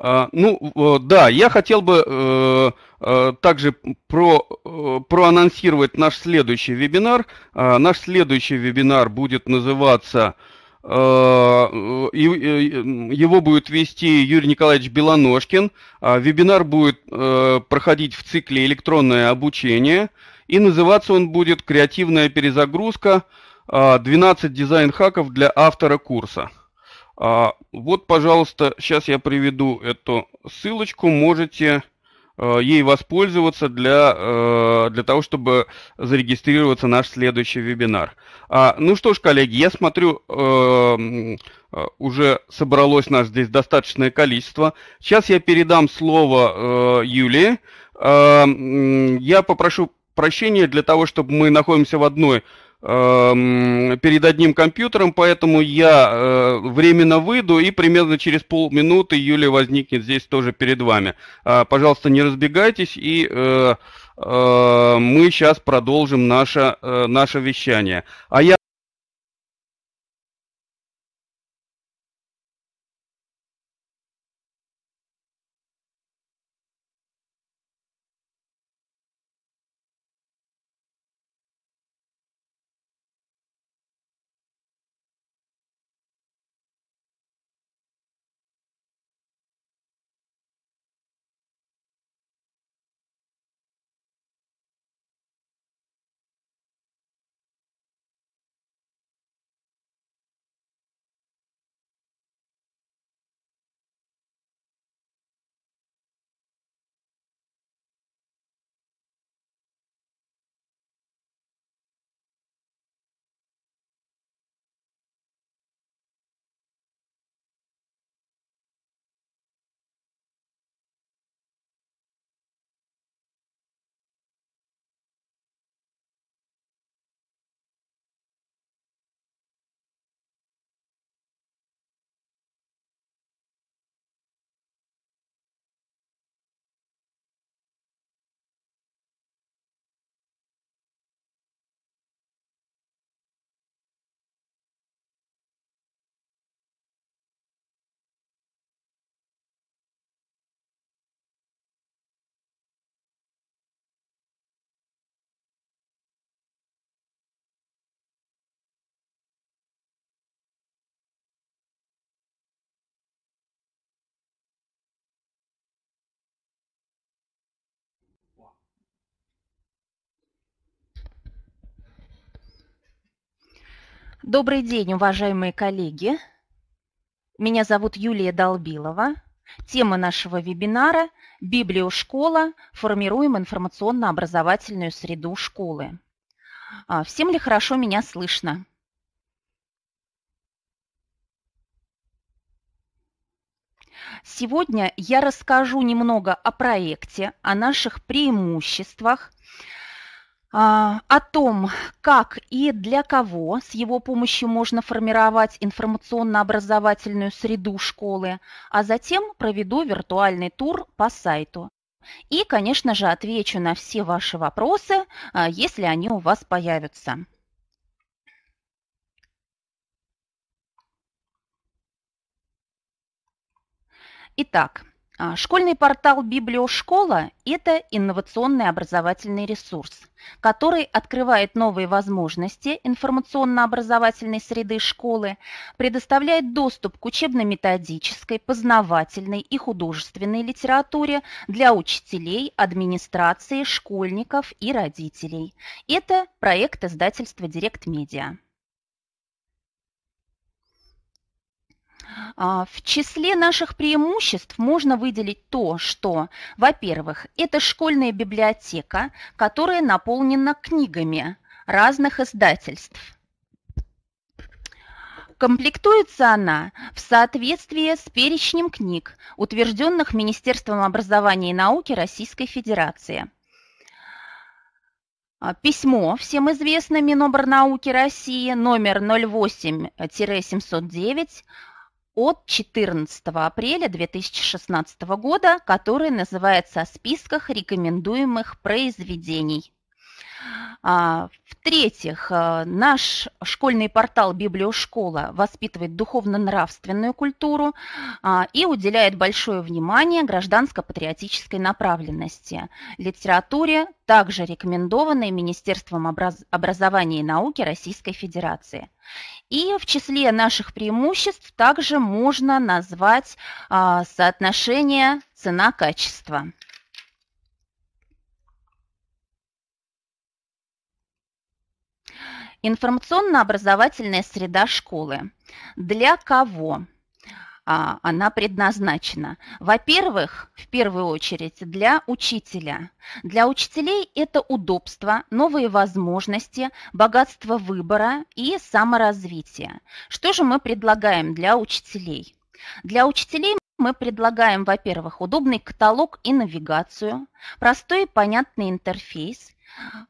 А, ну, э, да, я хотел бы э, э, также про, проанонсировать наш следующий вебинар. А, наш следующий вебинар будет называться его будет вести Юрий Николаевич Белоножкин. А, вебинар будет проходить в цикле «Электронное обучение». И называться он будет «Креативная перезагрузка. 12 дизайн-хаков для автора курса». А, вот, пожалуйста, сейчас я приведу эту ссылочку, можете э, ей воспользоваться для, э, для того, чтобы зарегистрироваться на наш следующий вебинар. А, ну что ж, коллеги, я смотрю, э, э уже собралось нас здесь достаточное количество. Сейчас я передам слово э, Юлии. Э, я попрошу прощения для того, чтобы мы находимся в одной Эм, перед одним компьютером, поэтому я э, временно выйду, и примерно через полминуты Юлия возникнет здесь тоже перед вами. А, пожалуйста, не разбегайтесь, и э, э, мы сейчас продолжим наше, наше вещание. А я Добрый день, уважаемые коллеги. Меня зовут Юлия Долбилова. Тема нашего вебинара – «Библиошкола. Формируем информационно-образовательную среду школы». А, всем ли хорошо меня слышно? Сегодня я расскажу немного о проекте, о наших преимуществах, а, о том, как и для кого с его помощью можно формировать информационно-образовательную среду школы, а затем проведу виртуальный тур по сайту. И, конечно же, отвечу на все ваши вопросы, а, если они у вас появятся. Итак, а, школьный портал «Библиошкола» – это инновационный образовательный ресурс, который открывает новые возможности информационно-образовательной среды школы, предоставляет доступ к учебно-методической, познавательной и художественной литературе для учителей, администрации, школьников и родителей. Это проект издательства «Директ А, в числе наших преимуществ можно выделить то, что, во-первых, это школьная библиотека, которая наполнена книгами разных издательств. Комплектуется она в соответствии с перечнем книг, утвержденных Министерством образования и науки Российской Федерации. А, письмо всем известно Минобрнауки России номер 08-709 от 14 апреля 2016 года, который называется «О списках рекомендуемых произведений». А, в-третьих, э, наш школьный портал «Библиошкола» воспитывает духовно-нравственную культуру а, и уделяет большое внимание гражданско-патриотической направленности, литературе, также рекомендованной Министерством образ... образования и науки Российской Федерации. И в числе наших преимуществ также можно назвать а, соотношение цена-качество. Информационно-образовательная среда школы. Для кого? А, она предназначена. Во-первых, в первую очередь для учителя. Для учителей это удобство, новые возможности, богатство выбора и саморазвитие. Что же мы предлагаем для учителей? Для учителей мы предлагаем, во-первых, удобный каталог и навигацию, простой и понятный интерфейс,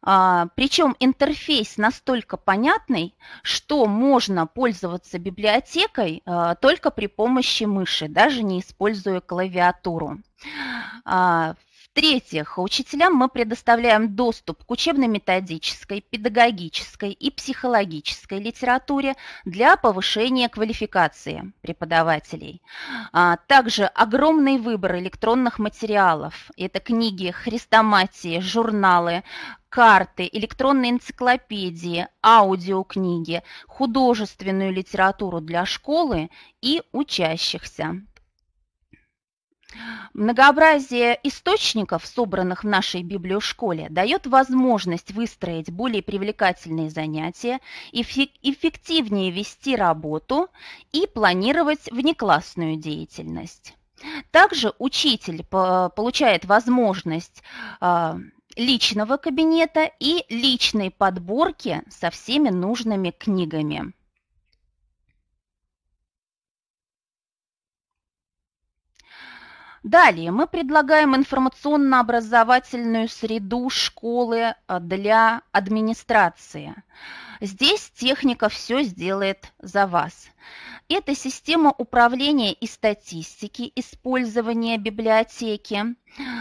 а, Причем интерфейс настолько понятный, что можно пользоваться библиотекой а, только при помощи мыши, даже не используя клавиатуру. А, в-третьих, учителям мы предоставляем доступ к учебно-методической, педагогической и психологической литературе для повышения квалификации преподавателей. А также огромный выбор электронных материалов. Это книги, хрестоматии, журналы, карты, электронные энциклопедии, аудиокниги, художественную литературу для школы и учащихся. Многообразие источников, собранных в нашей библиошколе, дает возможность выстроить более привлекательные занятия, эффективнее вести работу и планировать внеклассную деятельность. Также учитель получает возможность а, личного кабинета и личной подборки со всеми нужными книгами. Далее мы предлагаем информационно-образовательную среду школы э, для администрации – Здесь техника все сделает за вас. Это система управления и статистики, использование библиотеки,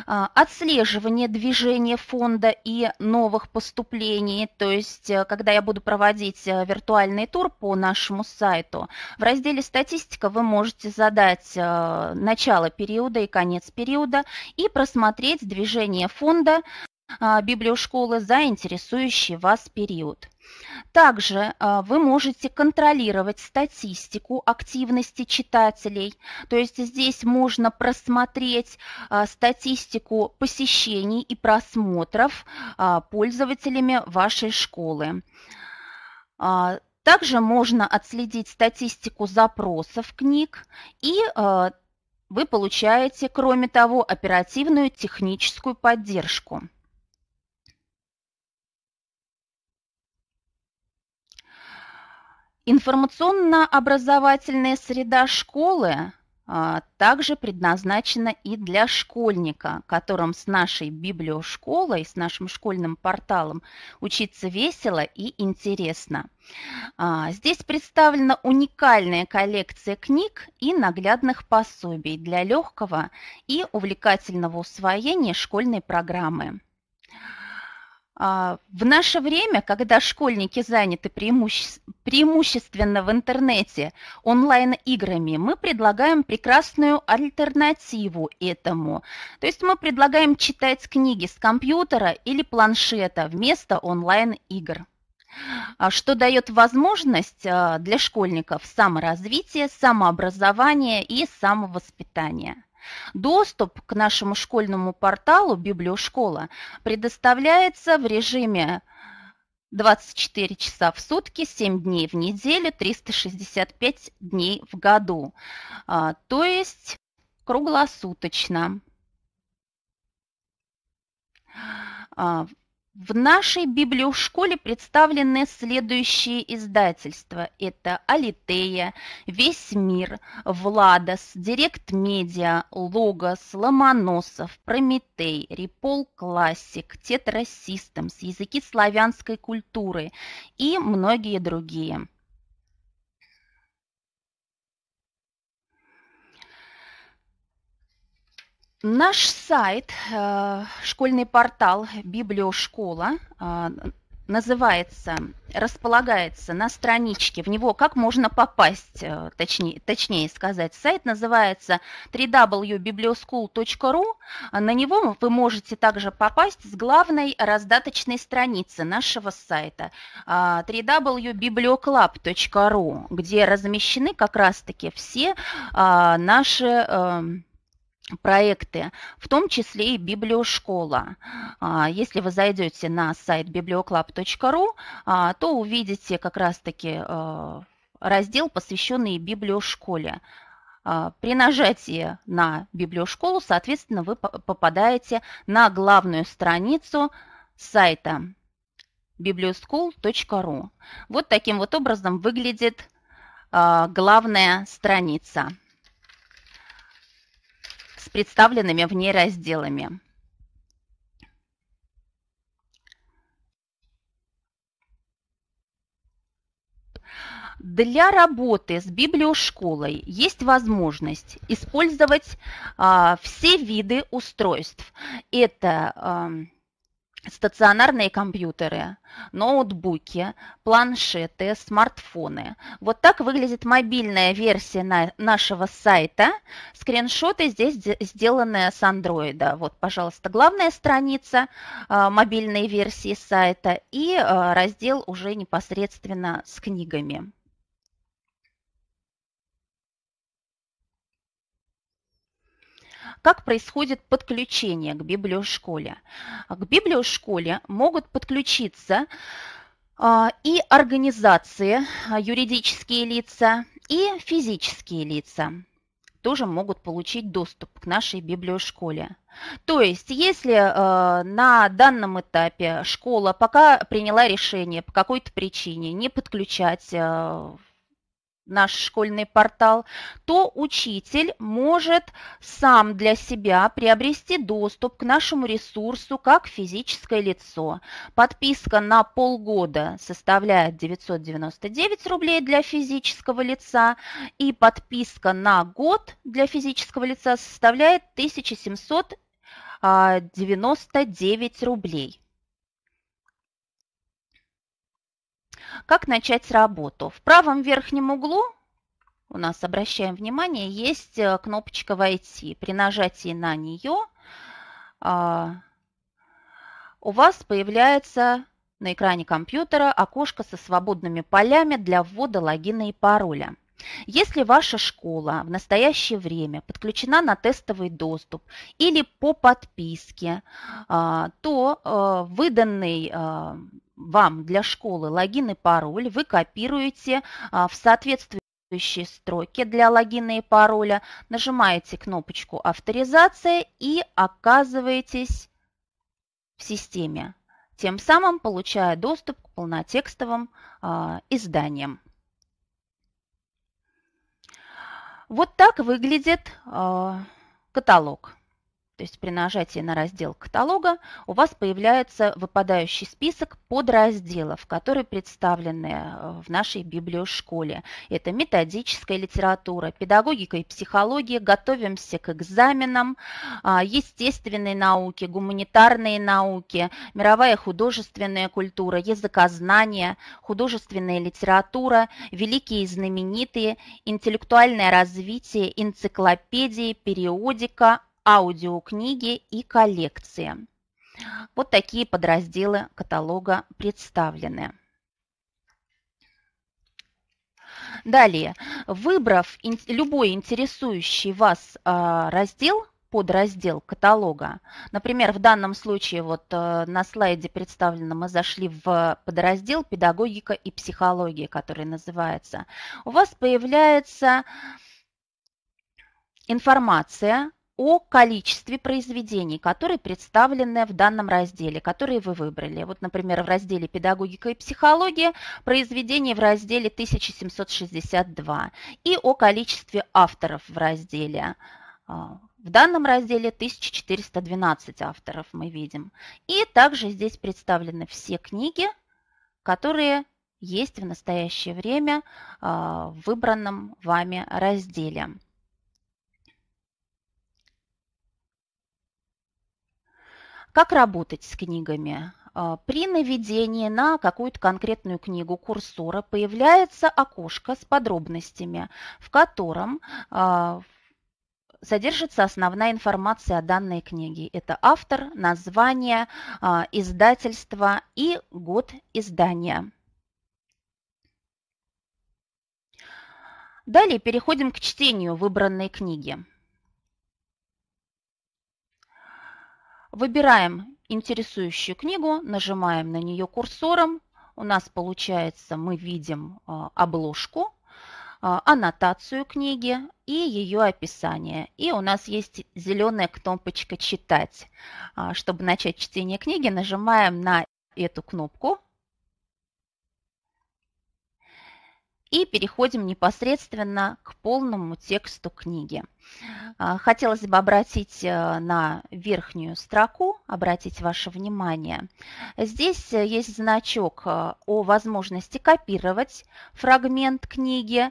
а, отслеживание движения фонда и новых поступлений. То есть, э, когда я буду проводить э, виртуальный тур по нашему сайту, в разделе «Статистика» вы можете задать э, начало периода и конец периода и просмотреть движение фонда а, библиошколы за интересующий вас период. Также э, вы можете контролировать статистику активности читателей, то есть здесь можно просмотреть э, статистику посещений и просмотров э, пользователями вашей школы. А, также можно отследить статистику запросов книг и вы получаете, кроме того, оперативную техническую поддержку. Информационно-образовательная среда школы а, также предназначена и для школьника, которым с нашей библиошколой, с нашим школьным порталом учиться весело и интересно. А, здесь представлена уникальная коллекция книг и наглядных пособий для легкого и увлекательного усвоения школьной программы. А, в наше время, когда школьники заняты преимуще... преимущественно в интернете онлайн-играми, мы предлагаем прекрасную альтернативу этому. То есть мы предлагаем читать книги с компьютера или планшета вместо онлайн-игр а, что дает возможность а, для школьников саморазвития, самообразования и самовоспитания. Доступ к нашему школьному порталу «Библиошкола» предоставляется в режиме 24 часа в сутки, 7 дней в неделю, 365 дней в году, а, то есть круглосуточно. А, в нашей библиошколе представлены следующие издательства. Это Алитея, Весь мир, Владос, Директ Медиа, Логос, Ломоносов, Прометей, Репол Классик, Тетра Тетрасистемс, Языки славянской культуры и многие другие. Наш сайт, э, школьный портал «Библиошкола» э, называется, располагается на страничке, в него как можно попасть, э, точнее, точнее сказать, сайт называется www.biblioschool.ru, на него вы можете также попасть с главной раздаточной страницы нашего сайта www.biblioclub.ru, где размещены как раз-таки все наши проекты, в том числе и библиошкола. А, если вы зайдете на сайт biblioclub.ru, а, то увидите как раз-таки а, раздел, посвященный библиошколе. При нажатии на библиошколу, соответственно, вы попадаете на главную страницу сайта biblioschool.ru. Вот таким вот образом выглядит главная страница представленными в ней разделами. Для работы с библиошколой есть возможность использовать а, все виды устройств. Это а, стационарные компьютеры, ноутбуки, планшеты, смартфоны. Вот так выглядит мобильная версия нашего сайта. Скриншоты здесь сделаны с андроида. Вот, пожалуйста, главная страница а, мобильной версии сайта и а, раздел уже непосредственно с книгами. как происходит подключение к библиошколе. К библиошколе могут подключиться а, и организации, а, юридические лица, и физические лица тоже могут получить доступ к нашей библиошколе. То есть, если э, на данном этапе школа пока приняла решение по какой-то причине не подключать э, наш школьный портал, то учитель может сам для себя приобрести доступ к нашему ресурсу как физическое лицо. Подписка на полгода составляет 999 рублей для физического лица и подписка на год для физического лица составляет 1799 а, рублей. Как начать работу? В правом верхнем углу у нас, обращаем внимание, есть э, кнопочка «Войти». При нажатии на нее а, у вас появляется на экране компьютера окошко со свободными полями для ввода логина и пароля. Если ваша школа в настоящее время подключена на тестовый доступ или по подписке, а, то э, выданный э, вам для школы логин и пароль, вы копируете а, в соответствии строки для логина и пароля, нажимаете кнопочку «Авторизация» и оказываетесь в системе, тем самым получая доступ к полнотекстовым э, изданиям. Вот так выглядит э, каталог. То есть при нажатии на раздел каталога у вас появляется выпадающий список подразделов, которые представлены э, в нашей библиошколе. Это методическая литература, педагогика и психология, готовимся к экзаменам, а, естественные науки, гуманитарные науки, мировая художественная культура, языкознание, художественная литература, великие и знаменитые, интеллектуальное развитие, энциклопедии, периодика, аудиокниги и коллекции. Вот такие подразделы каталога представлены. Далее, выбрав любой интересующий вас а, раздел, подраздел каталога, например, в данном случае вот а, на слайде представлено, мы зашли в подраздел «Педагогика и психология», который называется, у вас появляется информация о количестве произведений, которые представлены в данном разделе, которые вы выбрали. Вот, например, в разделе «Педагогика и психология» произведений в разделе 1762 и о количестве авторов в разделе. А, в данном разделе 1412 авторов мы видим. И также здесь представлены все книги, которые есть в настоящее время а, в выбранном вами разделе. Как работать с книгами? А, при наведении на какую-то конкретную книгу курсора появляется окошко с подробностями, в котором а, содержится основная информация о данной книге. Это автор, название, а, издательство и год издания. Далее переходим к чтению выбранной книги. Выбираем интересующую книгу, нажимаем на нее курсором. У нас получается, мы видим а, обложку, а, аннотацию книги и ее описание. И у нас есть зеленая кнопочка «Читать». А, чтобы начать чтение книги, нажимаем на эту кнопку и переходим непосредственно к полному тексту книги. А, хотелось бы обратить э, на верхнюю строку, обратить ваше внимание. Здесь э, есть значок э, о возможности копировать фрагмент книги,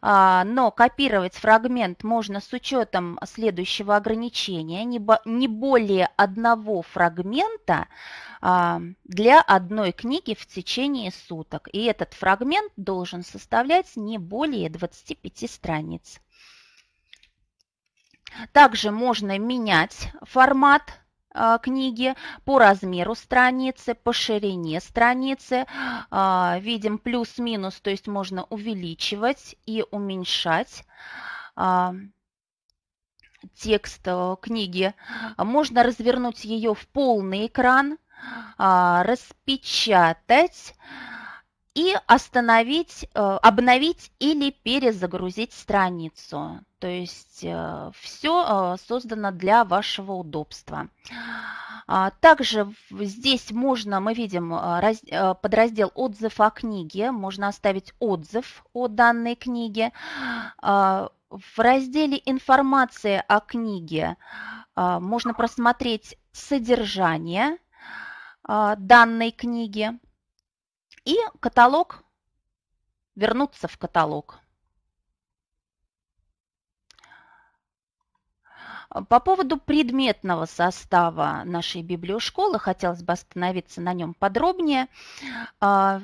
а, но копировать фрагмент можно с учетом следующего ограничения, не более одного фрагмента а, для одной книги в течение суток. И этот фрагмент должен составлять не более 25 страниц. Также можно менять формат э, книги по размеру страницы, по ширине страницы. А, видим плюс-минус, то есть можно увеличивать и уменьшать а, текст э, книги. Можно развернуть ее в полный экран, а, распечатать и остановить, э, обновить или перезагрузить страницу. То есть э, все э, создано для вашего удобства. А, также здесь можно, мы видим подраздел «Отзыв о книге». Можно оставить отзыв о данной книге. А, в разделе «Информация о книге» а, можно просмотреть содержание данной книги. И каталог, вернуться в каталог. По поводу предметного состава нашей библиошколы, хотелось бы остановиться на нем подробнее. А,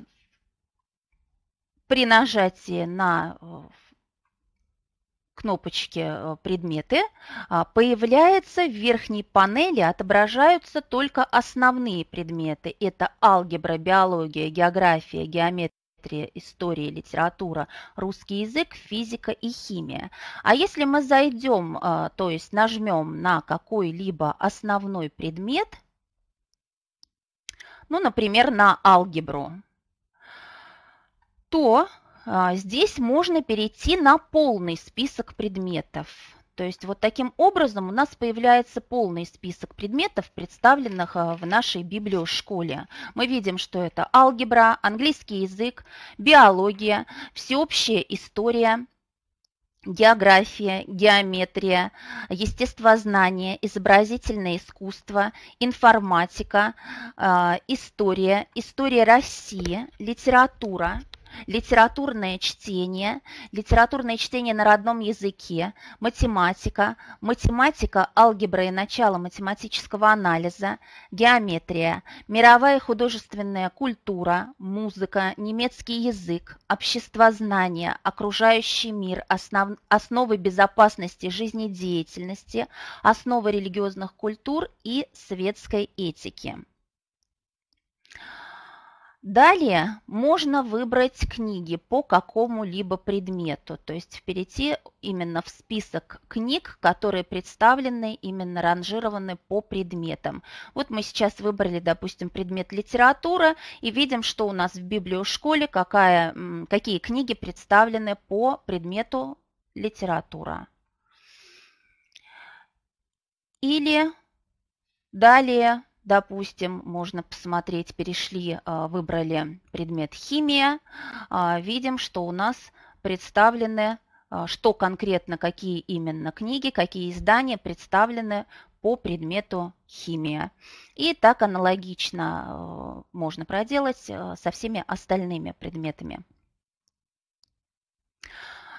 при нажатии на э, кнопочки э, «Предметы» а, появляется в верхней панели, отображаются только основные предметы. Это алгебра, биология, география, геометрия история, литература, русский язык, физика и химия. А если мы зайдем, э, то есть нажмем на какой-либо основной предмет, ну, например, на алгебру, то а, здесь можно перейти на полный список предметов. То есть вот таким образом у нас появляется полный список предметов, представленных а, в нашей библиошколе. Мы видим, что это алгебра, английский язык, биология, всеобщая история, география, геометрия, естествознание, изобразительное искусство, информатика, а, история, история России, литература, литературное чтение, литературное чтение на родном языке, математика, математика, алгебра и начало математического анализа, геометрия, мировая художественная культура, музыка, немецкий язык, обществознание, окружающий мир, основ, основы безопасности жизнедеятельности, основы религиозных культур и светской этики. Далее можно выбрать книги по какому-либо предмету, то есть перейти именно в список книг, которые представлены, именно ранжированы по предметам. Вот мы сейчас выбрали, допустим, предмет литература и видим, что у нас в библиошколе, какая, какие книги представлены по предмету литература. Или далее допустим, можно посмотреть, перешли, а, выбрали предмет химия, а, видим, что у нас представлены, а, что конкретно, какие именно книги, какие издания представлены по предмету химия. И так аналогично можно проделать со всеми остальными предметами.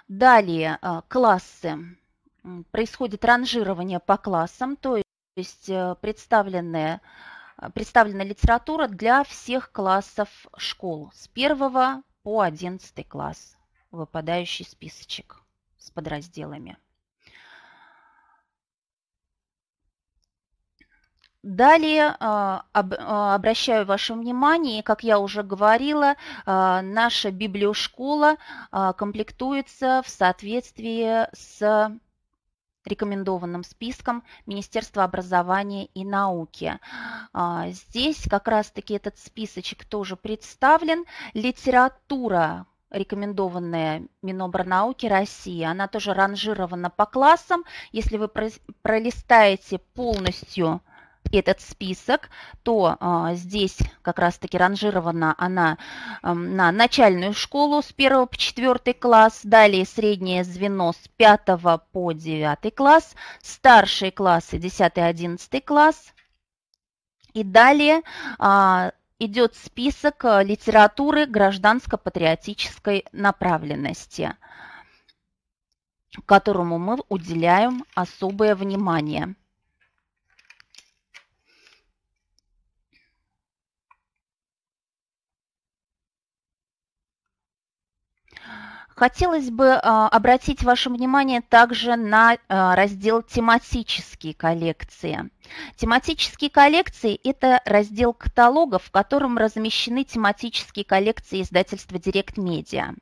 Далее классы. Происходит ранжирование по классам, то есть то есть э, представленная, э, представлена литература для всех классов школ с 1 по 11 класс, выпадающий списочек с подразделами. Далее а, а, обращаю ваше внимание, как я уже говорила, а, наша библиошкола комплектуется в соответствии с рекомендованным списком Министерства образования и науки. А, здесь как раз-таки этот списочек тоже представлен. Литература рекомендованная Минобрнауки России. Она тоже ранжирована по классам. Если вы пролистаете полностью этот список, то а, здесь как раз-таки ранжирована она а, на начальную школу с 1 по 4 класс, далее среднее звено с 5 по 9 класс, старшие классы 10-11 класс, и далее а, идет список э, литературы гражданско-патриотической направленности, которому мы уделяем особое внимание. Хотелось бы э, обратить ваше внимание также на э, раздел «Тематические коллекции». Тематические коллекции – это раздел каталога, в котором размещены тематические коллекции издательства «Директ Медиа».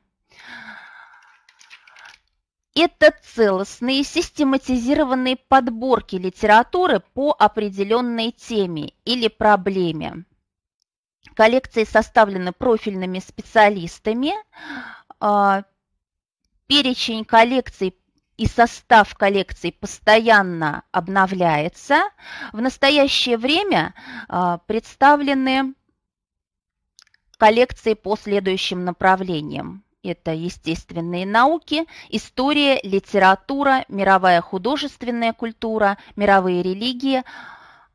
Это целостные систематизированные подборки литературы по определенной теме или проблеме. Коллекции составлены профильными специалистами, а, перечень коллекций и состав коллекций постоянно обновляется. В настоящее время а, представлены коллекции по следующим направлениям. Это естественные науки, история, литература, мировая художественная культура, мировые религии,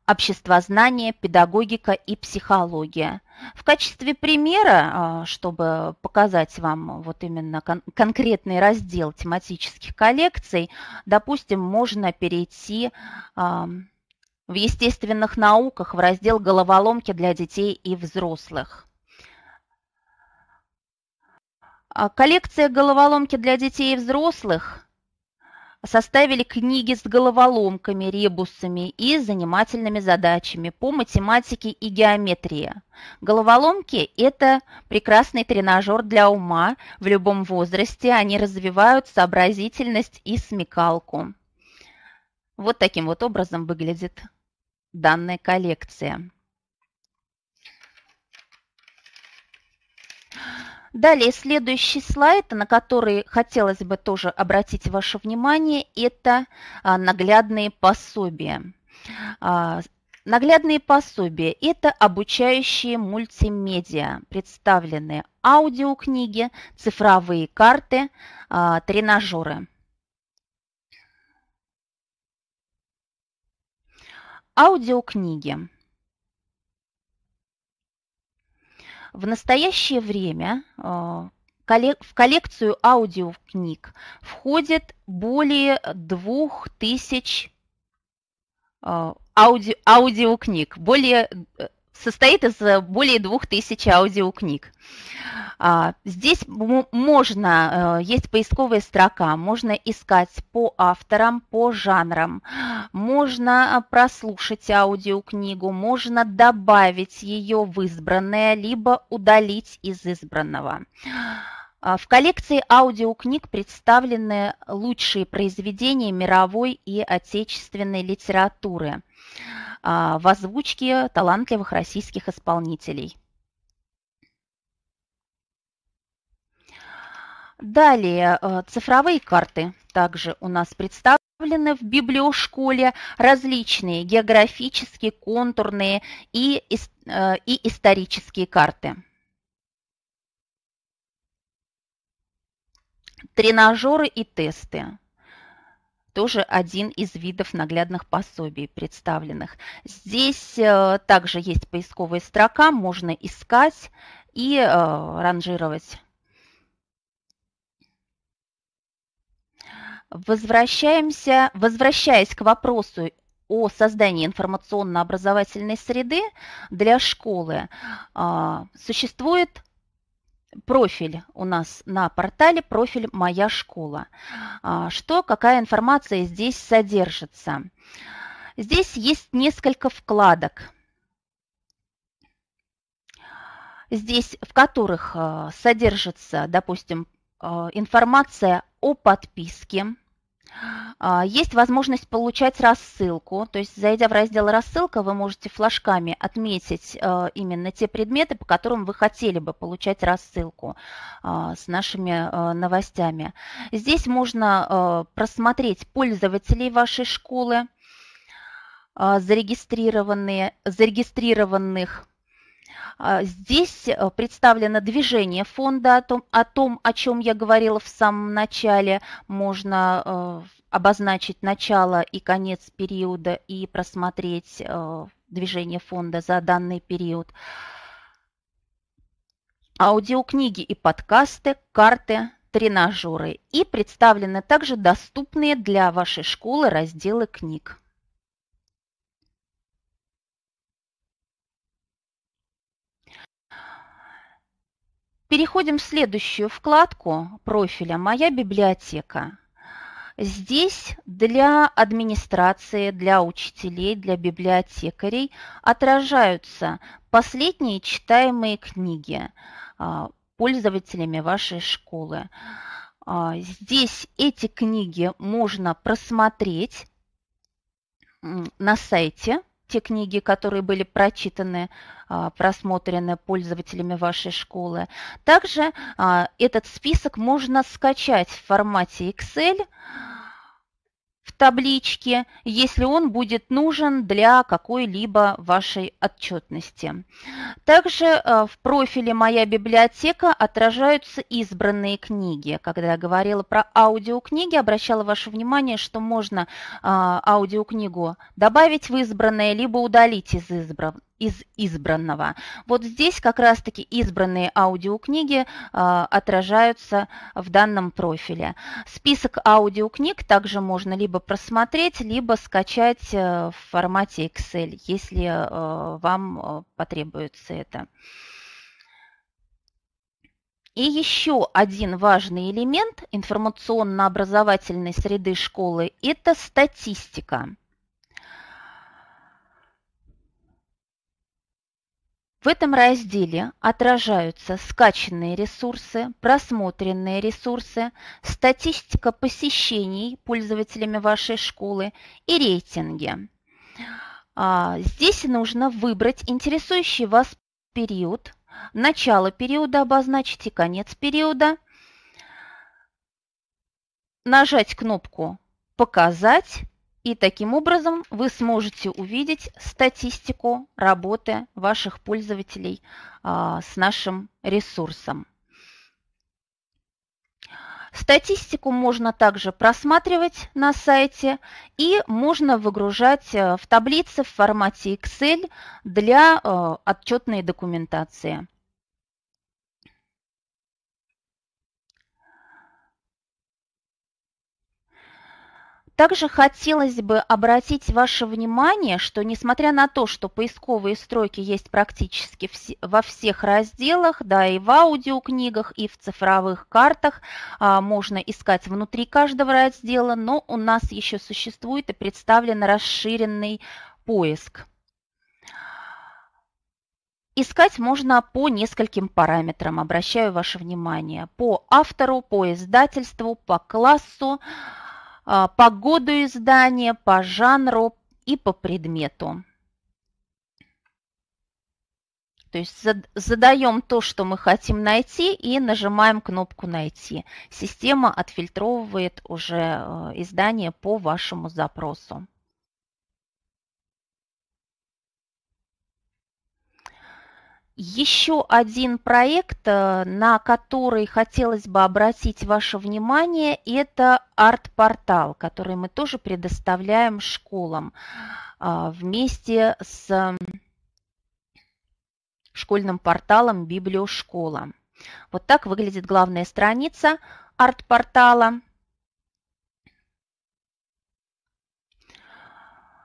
обществознание, педагогика и психология – в качестве примера, а, чтобы показать вам вот именно кон конкретный раздел тематических коллекций, допустим, можно перейти а, в естественных науках в раздел «Головоломки для детей и взрослых». А, коллекция «Головоломки для детей и взрослых» составили книги с головоломками, ребусами и занимательными задачами по математике и геометрии. Головоломки – это прекрасный тренажер для ума. В любом возрасте они развивают сообразительность и смекалку. Вот таким вот образом выглядит данная коллекция. Далее, следующий слайд, на который хотелось бы тоже обратить ваше внимание, это а, наглядные пособия. А, наглядные пособия – это обучающие мультимедиа, представленные аудиокниги, цифровые карты, а, тренажеры. Аудиокниги. В настоящее время э, в коллекцию аудиокниг входит более двух тысяч э, ауди, аудиокниг, более, э, состоит из более двух тысяч аудиокниг. А, здесь можно, э, есть поисковая строка, можно искать по авторам, по жанрам, можно прослушать аудиокнигу, можно добавить ее в избранное, либо удалить из избранного. А, в коллекции аудиокниг представлены лучшие произведения мировой и отечественной литературы а, в озвучке талантливых российских исполнителей. Далее э, цифровые карты также у нас представлены в библиошколе различные географические, контурные и, э, и исторические карты. Тренажеры и тесты. Тоже один из видов наглядных пособий представленных. Здесь э, также есть поисковая строка, можно искать и ранжировать Возвращаемся, возвращаясь к вопросу о создании информационно-образовательной среды для школы, а, существует профиль у нас на портале, профиль «Моя школа». А, что, какая информация здесь содержится? Здесь есть несколько вкладок, здесь в которых а, содержится, допустим, информация о подписке. А, есть возможность получать рассылку, то есть зайдя в раздел «Рассылка», вы можете флажками отметить э, именно те предметы, по которым вы хотели бы получать рассылку а, с нашими э, новостями. Здесь можно э, просмотреть пользователей вашей школы, а, зарегистрированные, зарегистрированных а, здесь э, представлено движение фонда о том, о том, о чем я говорила в самом начале. Можно э, обозначить начало и конец периода и просмотреть э, движение фонда за данный период. Аудиокниги и подкасты, карты, тренажеры. И представлены также доступные для вашей школы разделы книг. Переходим в следующую вкладку профиля «Моя библиотека». Здесь для администрации, для учителей, для библиотекарей отражаются последние читаемые книги а, пользователями вашей школы. А, здесь эти книги можно просмотреть на сайте те книги, которые были прочитаны, а, просмотрены пользователями вашей школы. Также а, этот список можно скачать в формате Excel – таблички, если он будет нужен для какой-либо вашей отчетности. Также э, в профиле «Моя библиотека» отражаются избранные книги. Когда я говорила про аудиокниги, обращала ваше внимание, что можно а, аудиокнигу добавить в избранное, либо удалить из избранного из избранного. Вот здесь как раз-таки избранные аудиокниги э, отражаются в данном профиле. Список аудиокниг также можно либо просмотреть, либо скачать э, в формате Excel, если э, вам э, потребуется это. И еще один важный элемент информационно-образовательной среды школы – это статистика. В этом разделе отражаются скачанные ресурсы, просмотренные ресурсы, статистика посещений пользователями вашей школы и рейтинги. А, здесь нужно выбрать интересующий вас период, начало периода обозначить и конец периода, нажать кнопку «Показать» И таким образом вы сможете увидеть статистику работы ваших пользователей а, с нашим ресурсом. Статистику можно также просматривать на сайте и можно выгружать э, в таблицы в формате Excel для э, отчетной документации. Также хотелось бы обратить ваше внимание, что несмотря на то, что поисковые строки есть практически во всех разделах, да и в аудиокнигах, и в цифровых картах, а, можно искать внутри каждого раздела, но у нас еще существует и представлен расширенный поиск. Искать можно по нескольким параметрам, обращаю ваше внимание, по автору, по издательству, по классу, а, по году издания, по жанру и по предмету. То есть задаем то, что мы хотим найти, и нажимаем кнопку «Найти». Система отфильтровывает уже а, издание по вашему запросу. Еще один проект, э, на который хотелось бы обратить ваше внимание, это арт-портал, который мы тоже предоставляем школам а, вместе с школьным порталом «Библиошкола». Вот так выглядит главная страница арт-портала.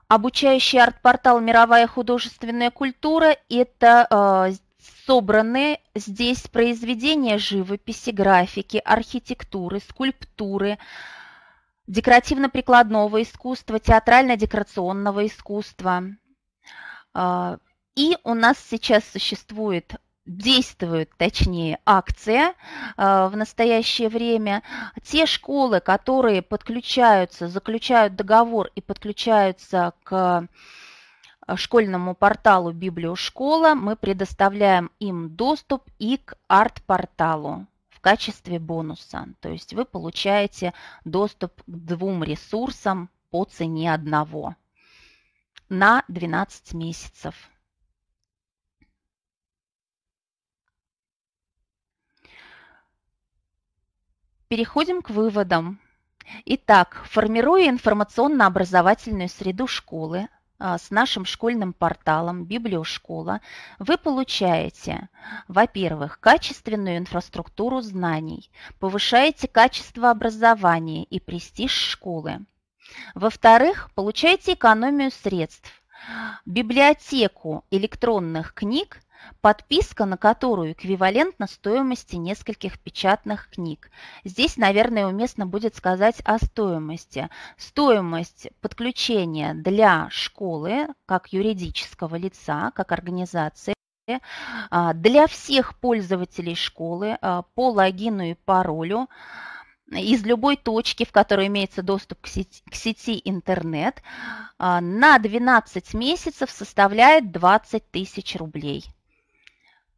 обучающий арт-портал «Мировая художественная культура» – это э, собраны здесь произведения живописи, графики, архитектуры, скульптуры, декоративно-прикладного искусства, театрально-декорационного искусства. Э, и у нас сейчас существует действует, точнее, акция э, в настоящее время. Те школы, которые подключаются, заключают договор и подключаются к э, школьному порталу Библиошкола, мы предоставляем им доступ и к арт-порталу в качестве бонуса. То есть вы получаете доступ к двум ресурсам по цене одного на 12 месяцев. Переходим к выводам. Итак, формируя информационно-образовательную среду школы а, с нашим школьным порталом «Библиошкола», вы получаете, во-первых, качественную инфраструктуру знаний, повышаете качество образования и престиж школы. Во-вторых, получаете экономию средств, библиотеку электронных книг подписка на которую эквивалентна стоимости нескольких печатных книг. Здесь, наверное, уместно будет сказать о стоимости. Стоимость подключения для школы, как юридического лица, как организации, а, для всех пользователей школы а, по логину и паролю из любой точки, в которой имеется доступ к сети, к сети интернет, а, на 12 месяцев составляет 20 тысяч рублей.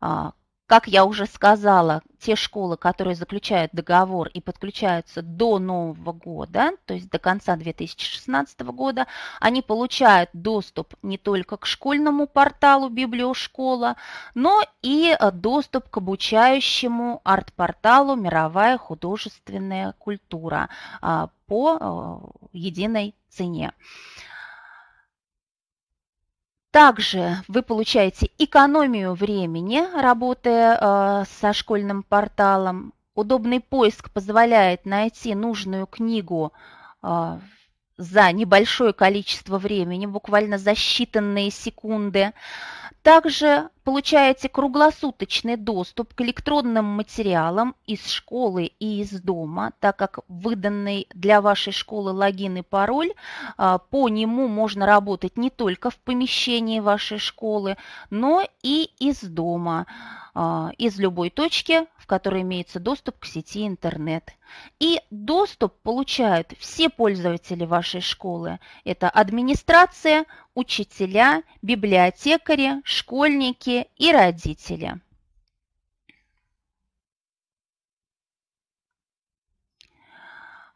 А, как я уже сказала, те школы, которые заключают договор и подключаются до Нового года, то есть до конца 2016 года, они получают доступ не только к школьному порталу «Библиошкола», но и э, доступ к обучающему арт-порталу «Мировая художественная культура» а, по э, единой цене. Также вы получаете экономию времени, работая э, со школьным порталом. Удобный поиск позволяет найти нужную книгу э, за небольшое количество времени, буквально за считанные секунды. Также получаете круглосуточный доступ к электронным материалам из школы и из дома, так как выданный для вашей школы логин и пароль, а, по нему можно работать не только в помещении вашей школы, но и из дома, а, из любой точки, в которой имеется доступ к сети интернет. И доступ получают все пользователи вашей школы. Это администрация, учителя, библиотекари, школьники и родители.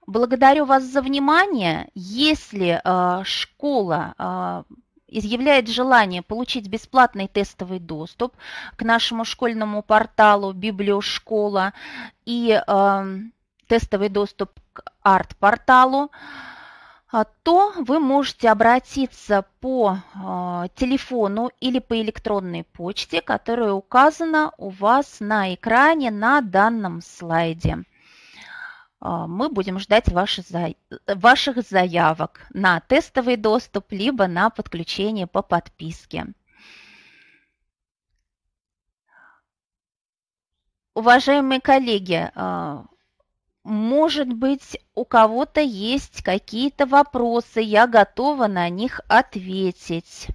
Благодарю вас за внимание. Если э, школа э, изъявляет желание получить бесплатный тестовый доступ к нашему школьному порталу «Библиошкола» и э, тестовый доступ к арт-порталу, а, то вы можете обратиться по а, телефону или по электронной почте, которая указана у вас на экране на данном слайде. А, мы будем ждать ваши, ваших заявок на тестовый доступ, либо на подключение по подписке. Уважаемые коллеги, может быть, у кого-то есть какие-то вопросы, я готова на них ответить.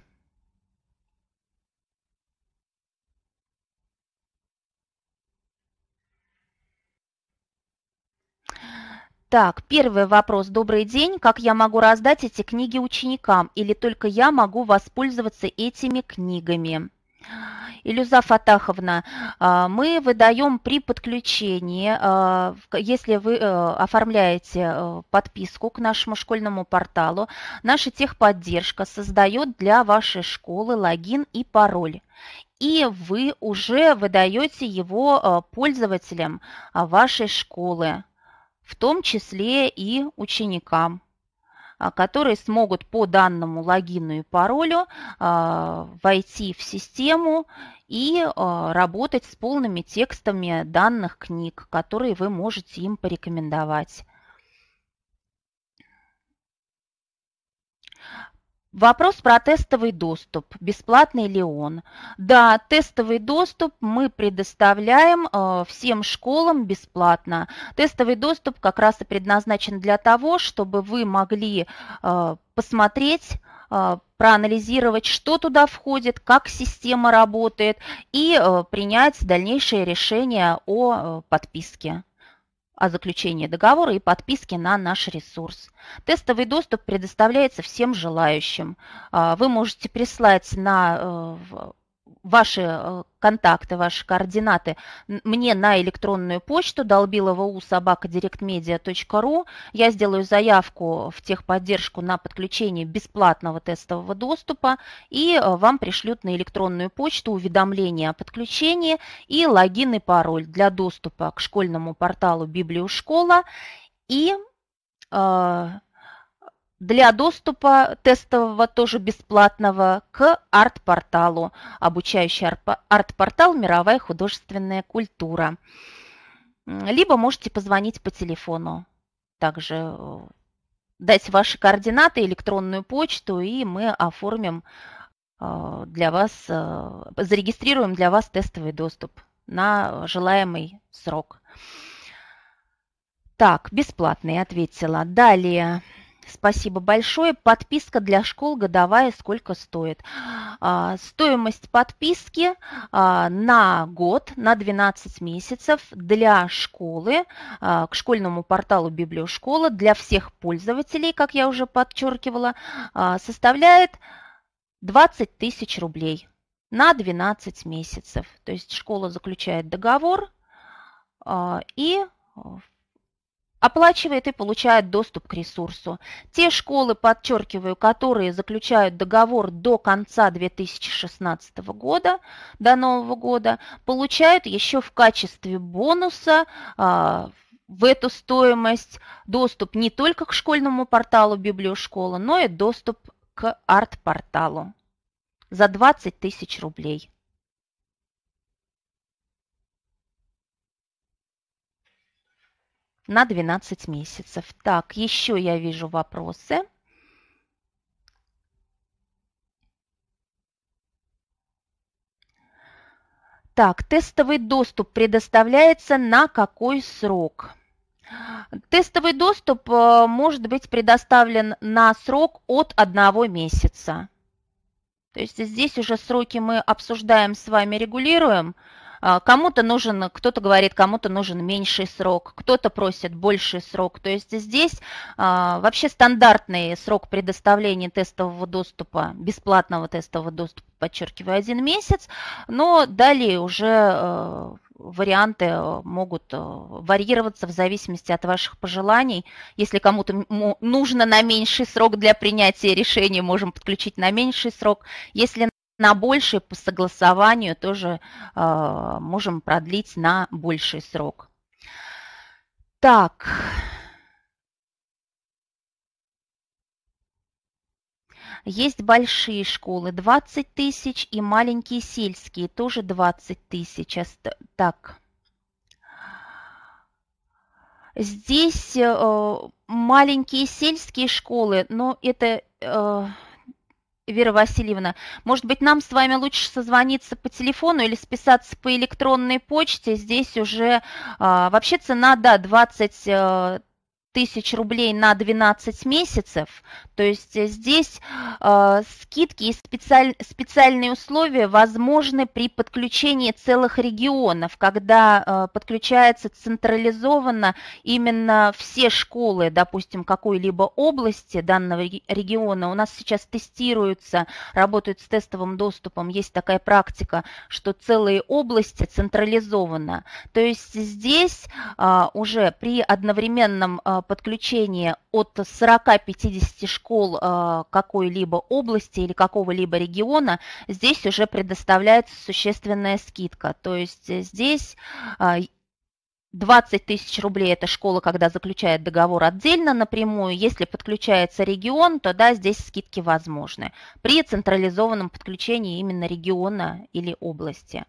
Так, первый вопрос. Добрый день. Как я могу раздать эти книги ученикам? Или только я могу воспользоваться этими книгами? Илюза Фатаховна, а, мы выдаем при подключении, а, если вы э, оформляете э, подписку к нашему школьному порталу, наша техподдержка создает для вашей школы логин и пароль. И вы уже выдаете его э, пользователям а, вашей школы, в том числе и ученикам. А, которые смогут по данному логину и паролю а, войти в систему и а, работать с полными текстами данных книг, которые вы можете им порекомендовать. Вопрос про тестовый доступ. Бесплатный ли он? Да, тестовый доступ мы предоставляем э, всем школам бесплатно. Тестовый доступ как раз и предназначен для того, чтобы вы могли э, посмотреть, э, проанализировать, что туда входит, как система работает и принять дальнейшее решение о подписке о заключении договора и подписке на наш ресурс. Тестовый доступ предоставляется всем желающим. А, вы можете прислать на э, ваши э, контакты, ваши координаты мне на электронную почту долбиловау собака ру. Я сделаю заявку в техподдержку на подключение бесплатного тестового доступа и э, вам пришлют на электронную почту уведомление о подключении и логин и пароль для доступа к школьному порталу Библиошкола и э, для доступа тестового, тоже бесплатного, к арт-порталу, обучающий арт-портал «Мировая художественная культура». Либо можете позвонить по телефону, также э, дать ваши координаты, электронную почту, и мы оформим э, для вас, э, зарегистрируем для вас тестовый доступ на желаемый срок. Так, бесплатный, ответила. Далее. Спасибо большое. Подписка для школ годовая сколько стоит? А, стоимость подписки а, на год, на 12 месяцев для школы, а, к школьному порталу Библиошкола для всех пользователей, как я уже подчеркивала, составляет 20 тысяч рублей на 12 месяцев. То есть школа заключает договор и оплачивает и получает доступ к ресурсу. Те школы, подчеркиваю, которые заключают договор до конца 2016 года, до Нового года, получают еще в качестве бонуса а, в эту стоимость доступ не только к школьному порталу библиошкола, но и доступ к арт-порталу за 20 тысяч рублей. на 12 месяцев. Так, еще я вижу вопросы. Так, тестовый доступ предоставляется на какой срок? Тестовый доступ э, может быть предоставлен на срок от одного месяца. То есть здесь уже сроки мы обсуждаем с вами, регулируем. А, кому-то нужен, кто-то говорит, кому-то нужен меньший срок, кто-то просит больший срок. То есть здесь а, вообще стандартный срок предоставления тестового доступа, бесплатного тестового доступа, подчеркиваю, один месяц, но далее уже а, варианты могут варьироваться в зависимости от ваших пожеланий. Если кому-то нужно на меньший срок для принятия решения, можем подключить на меньший срок. Если на большее по согласованию тоже э, можем продлить на больший срок. Так. Есть большие школы 20 тысяч и маленькие сельские тоже 20 тысяч. Так. Здесь э, маленькие сельские школы, но это... Э, Вера Васильевна, может быть, нам с вами лучше созвониться по телефону или списаться по электронной почте? Здесь уже э, вообще цена, да, 20 тысяч рублей на 12 месяцев. То есть э, здесь э, скидки и специаль, специальные условия возможны при подключении целых регионов, когда э, подключается централизованно именно все школы, допустим, какой-либо области данного региона. У нас сейчас тестируются, работают с тестовым доступом, есть такая практика, что целые области централизованно. То есть здесь э, уже при одновременном э, подключение от 40-50 школ э, какой-либо области или какого-либо региона, здесь уже предоставляется существенная скидка. То есть здесь 20 э, тысяч рублей – это школа, когда заключает договор отдельно напрямую. Если подключается регион, то да, здесь скидки возможны при централизованном подключении именно региона или области.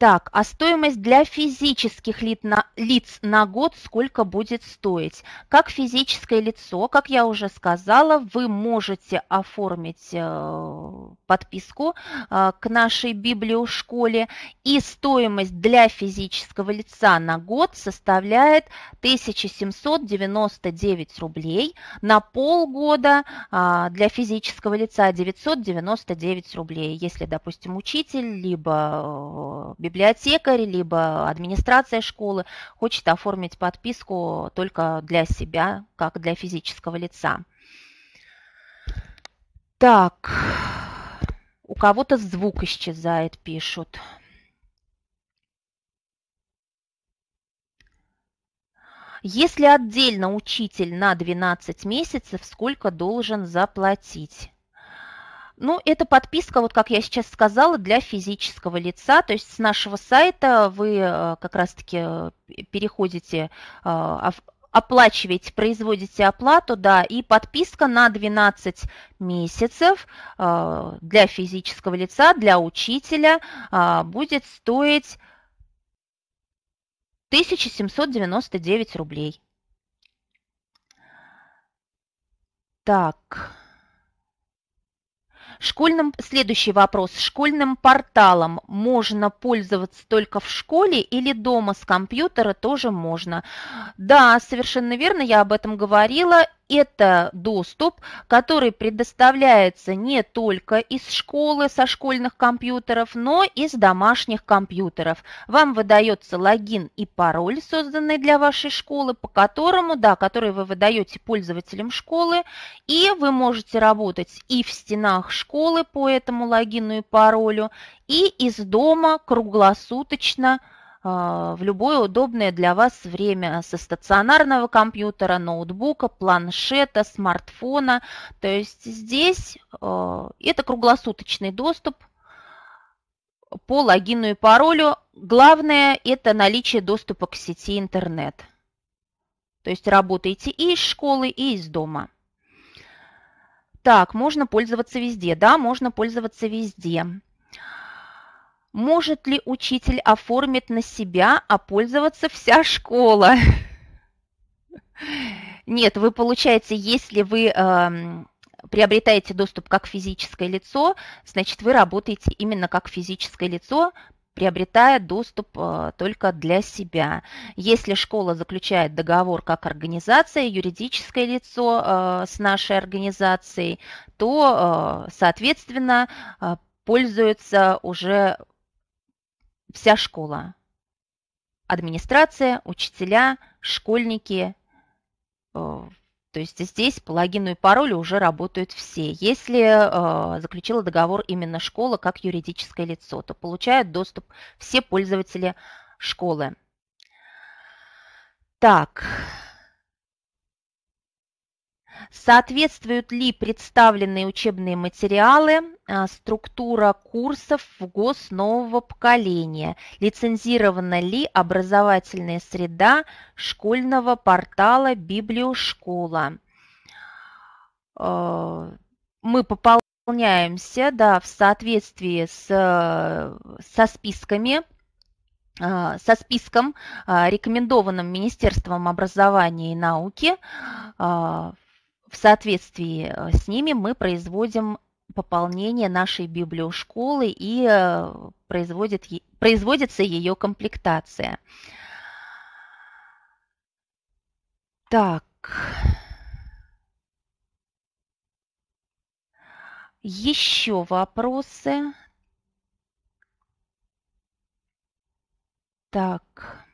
Так, а стоимость для физических лиц на, лиц на год сколько будет стоить? Как физическое лицо, как я уже сказала, вы можете оформить э, подписку э, к нашей библиошколе. И стоимость для физического лица на год составляет 1799 рублей. На полгода э, для физического лица 999 рублей. Если, допустим, учитель, либо библиотекарь, э, библиотекарь, либо администрация школы хочет оформить подписку только для себя, как для физического лица. Так, у кого-то звук исчезает, пишут. Если отдельно учитель на 12 месяцев, сколько должен заплатить? Ну, это подписка, вот как я сейчас сказала, для физического лица. То есть с нашего сайта вы э, как раз-таки э, переходите, э, оплачиваете, производите оплату, да, и подписка на 12 месяцев для физического лица, для учителя будет стоить 1799 рублей. Так, Школьным, следующий вопрос. Школьным порталом можно пользоваться только в школе или дома с компьютера тоже можно? Да, совершенно верно, я об этом говорила это доступ, который предоставляется не только из школы со школьных компьютеров, но и с домашних компьютеров. Вам выдается логин и пароль, созданный для вашей школы, по которому, да, который вы выдаете пользователям школы, и вы можете работать и в стенах школы по этому логину и паролю, и из дома круглосуточно а, в любое удобное для вас время со стационарного компьютера, ноутбука, планшета, смартфона. То есть здесь а, это круглосуточный доступ по логину и паролю. Главное – это наличие доступа к сети интернет. То есть работаете и из школы, и из дома. Так, можно пользоваться везде. Да, можно пользоваться везде. Может ли учитель оформить на себя, а пользоваться вся школа? Нет, вы получаете, если вы эм, приобретаете доступ как физическое лицо, значит, вы работаете именно как физическое лицо, приобретая доступ э, только для себя. Если школа заключает договор как организация, юридическое лицо э, с нашей организацией, то, э, соответственно, пользуется уже вся школа. Администрация, учителя, школьники. Э, то есть здесь по логину и паролю уже работают все. Если э, заключила договор именно школа как юридическое лицо, то получают доступ все пользователи школы. Так, Соответствуют ли представленные учебные материалы а, структура курсов в ГОС нового поколения? Лицензирована ли образовательная среда школьного портала «Библиошкола»? А, мы пополняемся да, в соответствии с, со списками а, со списком, рекомендованным Министерством образования и науки в в соответствии э, с ними мы производим пополнение нашей библиошколы и э, производит, производится ее комплектация. Так. Еще вопросы? Так.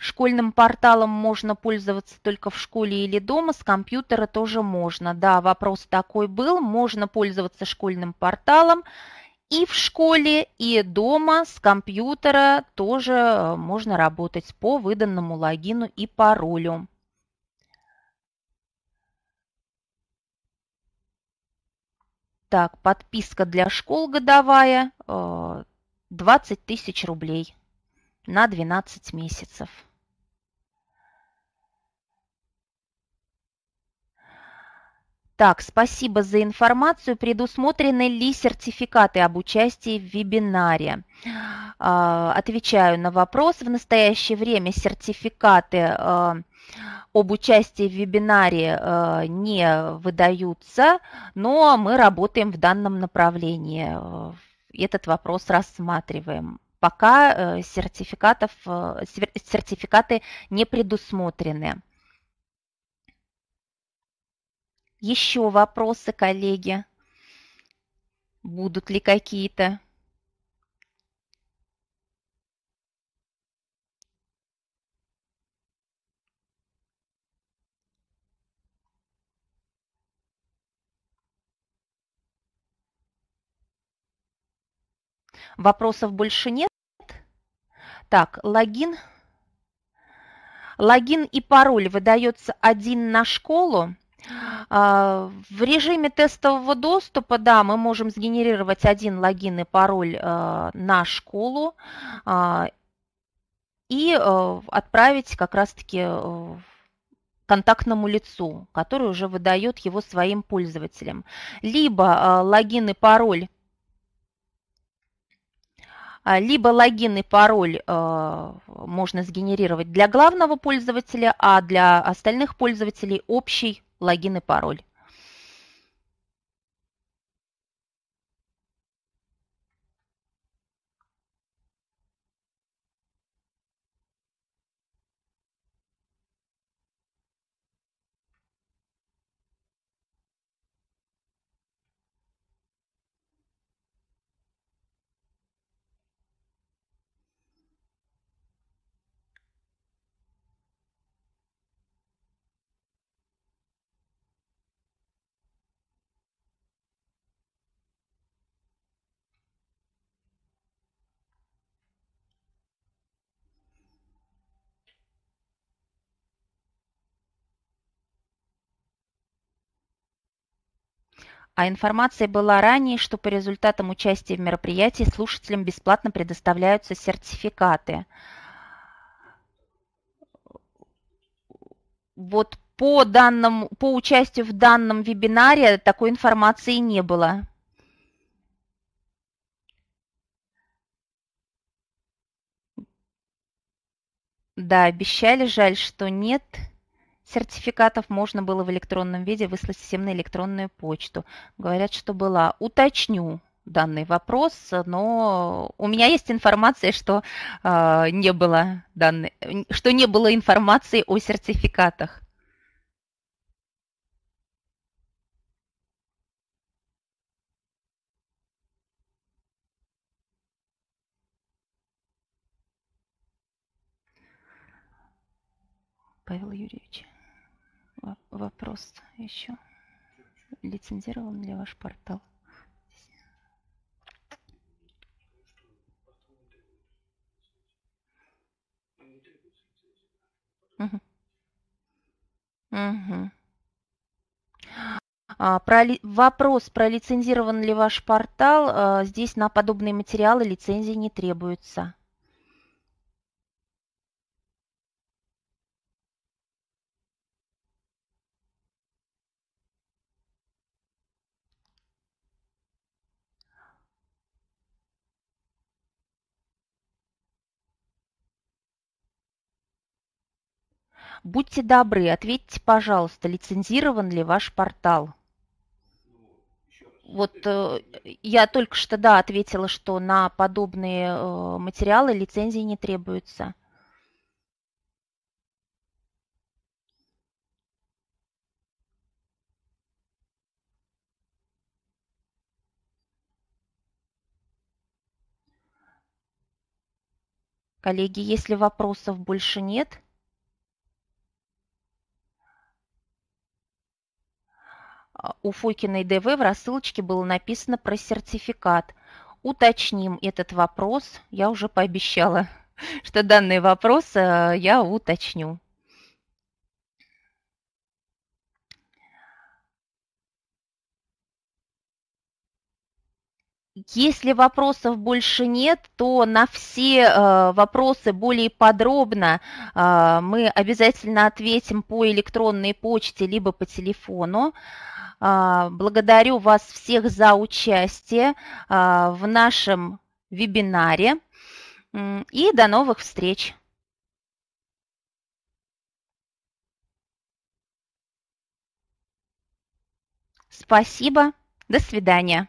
Школьным порталом можно пользоваться только в школе или дома, с компьютера тоже можно. Да, вопрос такой был, можно пользоваться школьным порталом и в школе, и дома с компьютера тоже э, можно работать по выданному логину и паролю. Так, подписка для школ годовая 20 э, тысяч рублей на 12 месяцев. Так, спасибо за информацию. Предусмотрены ли сертификаты об участии в вебинаре? А, отвечаю на вопрос. В настоящее время сертификаты а, об участии в вебинаре а, не выдаются, но мы работаем в данном направлении. Этот вопрос рассматриваем. Пока э, сертификатов, э, сертификаты не предусмотрены. Еще вопросы, коллеги? Будут ли какие-то? Вопросов больше нет. Так, логин. Логин и пароль выдается один на школу, а, в режиме тестового доступа, да, мы можем сгенерировать один логин и пароль э, на школу а, и э, отправить как раз-таки э, контактному лицу, который уже выдает его своим пользователям. Либо логин и пароль а, либо логин и пароль э, можно сгенерировать для главного пользователя, а для остальных пользователей общий логин и пароль А информация была ранее, что по результатам участия в мероприятии слушателям бесплатно предоставляются сертификаты. Вот по, данным по участию в данном вебинаре такой информации не было. Да, обещали, жаль, что Нет сертификатов можно было в электронном виде выслать всем на электронную почту. Говорят, что была. Уточню данный вопрос, но у меня есть информация, что э, не было данной, что не было информации о сертификатах. Павел Юрьевич. Вопрос еще. Лицензирован ли ваш портал? Угу. Угу. А, про ли, вопрос, про лицензирован ли ваш портал, а, здесь на подобные материалы лицензии не требуется. Будьте добры, ответьте, пожалуйста, лицензирован ли ваш портал? Вот э, я только что, да, ответила, что на подобные э, материалы лицензии не требуется. Коллеги, если вопросов больше нет, у Фокиной ДВ в рассылочке было написано про сертификат. Уточним этот вопрос. Я уже пообещала, что данный вопрос э, я уточню. Если вопросов больше нет, то на все э, вопросы более подробно э, мы обязательно ответим по электронной почте либо по телефону. Э, благодарю вас всех за участие э, в нашем вебинаре и до новых встреч! Спасибо, до свидания.